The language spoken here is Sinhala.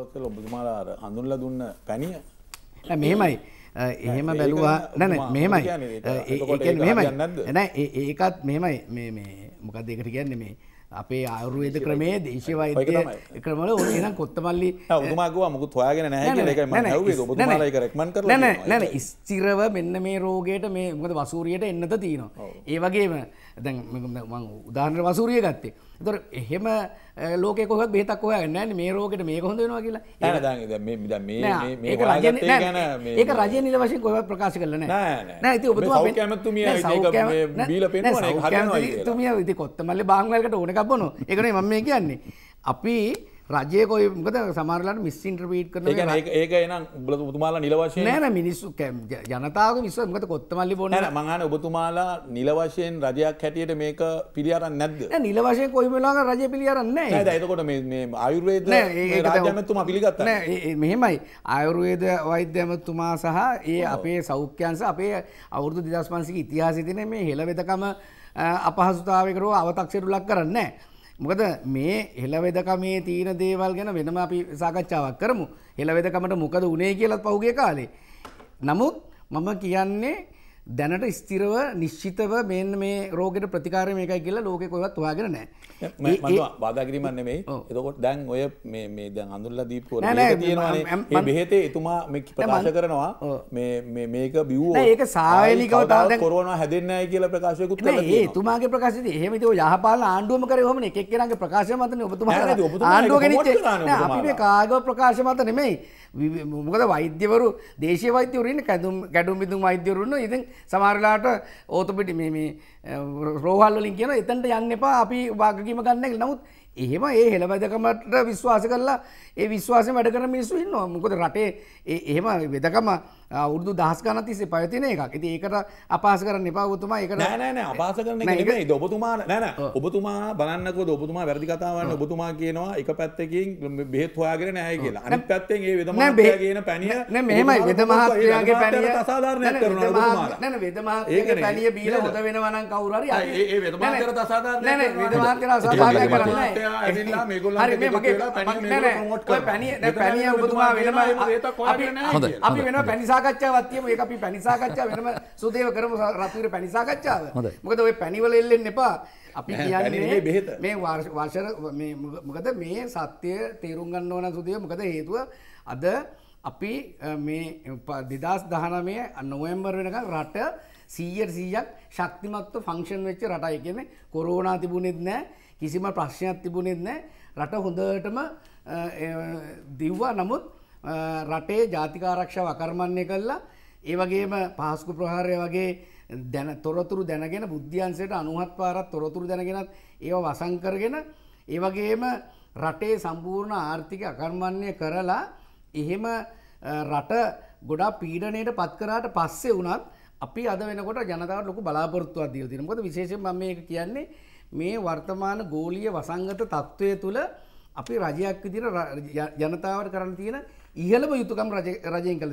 ඔබතුමාලාර හඳුන්ල දුන්න පැණිය මෙහෙමයි එහෙම බැලවා නැන මෙහෙමයි ඒ මෙමයි එන ඒකත් මෙමයි මේ මොකක්දකට කියන්නේ මේ අපේ ආයුර්වේද ක්‍රමේ දේශවෛද්‍ය ක්‍රමල ඕන කොත්තමල්ලි තුමාගවා මුකුත් හොයාගෙන නැ නැන ස්තිරව මෙන්න මේ රෝගයට මේ මද වසූරියට එන්නත තියෙනවා. ඒවගේම දැන් උදාහනර වසූරිය ගත්තේ. තොර එහෙම ලෝක කොහ බෙතක් හොය නෑ මේ රෝකට මේ හොඳවා කියලා ඒක රජ නිල වශය කොහ ප්‍රකාශ කරලන ඇති ඔබ තුමිය ඉති කොත්තමල්ල බංවලට ඕනක ලබනෝ එකනේ මම මේ කියන්නේ. අපි රජයකොයි මකද සමාරලට මිස්සින්ට්‍රපීට් කරන ඒක එනම් බල තුමාලා නිලවශය නෑන මිනිස්සු කැම් ජනතාව විස්සමකත කොත්තමල්ලි බොන මහන ඔබතුමාලා නිලවශයෙන් රජයක් හැටියට මේක පිළියරන්න නැද නිලවශය කොයිමලාග රජ පිළියරන්න ඇතකොට අයුර්වේද රජමතුම පිළිගත්න මෙහෙමයි අයුරුවේද වෛද්‍යමතුමා සහ ඒ අපේ සෞඛ්‍යන්ස අපේ අවුරදු දිදස් පන්සික ඉතිහාසිතින මේ හෙළවෙතකම අපහසුතාවකරුව අවතක්ෂරු ලක් කරන්න. මොකද මේ හෙළවෙදකමේ තියෙන දේවල් ගැන වෙනම අපි සාකච්ඡාවක් කරමු. හෙළවෙදකමට මොකද උනේ කියලත් පහුගිය කාලේ. නමුත් මම කියන්නේ දැනට ස්තිරව නිශ්චිතව මෙන් මේ රෝගට ප්‍රතිකාරය මේකයි කියලා ලෝක කොවත් වාගෙන නෑ බාධගරීමන්නෙමේ එතකොට දැන් ඔය මේ දැන් අඳුල්ල දීපකෝ තියෙනවා බෙහෙතේ එතුමා ප්‍රකාශ කරනවා මේක බිව් ඒක සායලිකව තාද කොරුවන හැදෙන්නයි කියලා ප්‍රකාශයකුත් ඒ තුමාගේ ප්‍රකාශද එහෙමත යහපාල ආණ්ඩුවම කර හම එකක්රගේ ප්‍රකාශ මතන ඔබතුමා ආණ්ඩුව කාගව ප්‍රකාශ මත නෙමෙයි මොකද වෛද්‍යවරු දේශ වෛද්‍යවරන්න කැදුම් ගැඩුම් බිදුම් වෛද්‍යවරුන්න ඉතින් සමාරලාට ඕතපිටි මේ රෝහල්ලින් කියන එතන්ට යන්න එපා අපි වාගකීම ගන්නෙක් නමුත් එහෙම ඒ හෙළබැදකමට විශ්වාස කරලා ඒ විශ්වාස වැඩ කර මිනිස්සු ඉන්නවා මොකද රටේ එහෙම වෙදකම අවුරුදු දහස් ගණන් තිස්සේ පවතින එකක්. ඉතින් ඒකට අපහාස කරන්න එපා ඔබතුමා. ඒකට නෑ නෑ නෑ අපහාස කරන එක නෙමෙයි. ඔබතුමා නෑ නෑ ඔබතුමා බලන්නකෝ ඔබතුමා වැරදි කතාවක් ඔබතුමා කියනවා එක පැත්තකින් බෙහෙත් හොයාගෙන නෑ කියලා. අනිත් පැත්තෙන් ඒ වෙදමහත්යා කියන පැණිය නෑ මෙහෙමයි වෙදමහත්යාගේ පැණිය අසාධාරණයක් කරනවා ඔබතුමාලා. නෑ නෑ වෙදමහත්යාගේ පැණිය බීලා හොද වෙනවා නම් කවුරු හරි ඒ වෙදමහත්යාට අසාධාරණයක් නෑ නෑ වෙදමහත්යාට අසාධාරණයක් කරන්නේ නෑ. ඇවිල්ලා මේගොල්ලන්ට පැනිය පැනිය ඔබතුමා වෙනම හොඳ අපි වෙන පැනිසාකච්ඡාවක් තියමු ඒක අපි පැනිසාකච්ඡා වෙනම සුදේව කරමු රතුවේ පැනිසාකච්ඡාව මොකද ඔය පැනිවල එල්ලෙන්න එපා අපි කියන්නේ බෙහෙත මේ වර්ෂර මොකද මේ සත්‍යය තේරුම් ගන්න ඕන සුදේ මොකද හේතුව අද අපි මේ දෙදස් දහනමය නොවම්බර් වෙනක රට සීයට සීයක් ශක්තිමත්ව ෆංක්ෂන් වෙච්ච රටයි කියන කොරෝනා තිබුණෙත් නෑ කිසිම ප්‍රශ්නයක් තිබුණෙත් නෑ රට හොඳටම දිව්වා නමුත් රටේ ජාතිකාරක්ෂ වකර්මණය කල්ලා ඒවගේම පහස්කු ප්‍රහාරය වගේ දැන තොරතුරු දැනගෙන බුද්ධියන්සයට අනුහත් පාරත් තොරතුරු දැනගෙනත් ඒව වසංකරගෙන ඒවගේම රටේ සම්පූර්ණ ආර්ථික අකර්මණය කරලා එහෙම රට ගොඩා පීඩනයට පත්කරාට පස්සේ වනත් අපි අද වෙනකොට ජනතාව ලොක බලාපොරත්තුව අදිය තිනකොද විශේෂම මේ කියන්නේ මේ වර්තමාන ගෝලිය වසංගත තත්ත්වය තුළ අපි රජයක් විදිර ජනතාවට කරන්න තියෙන ඉහළම යුතුකම් රජයෙන් කළ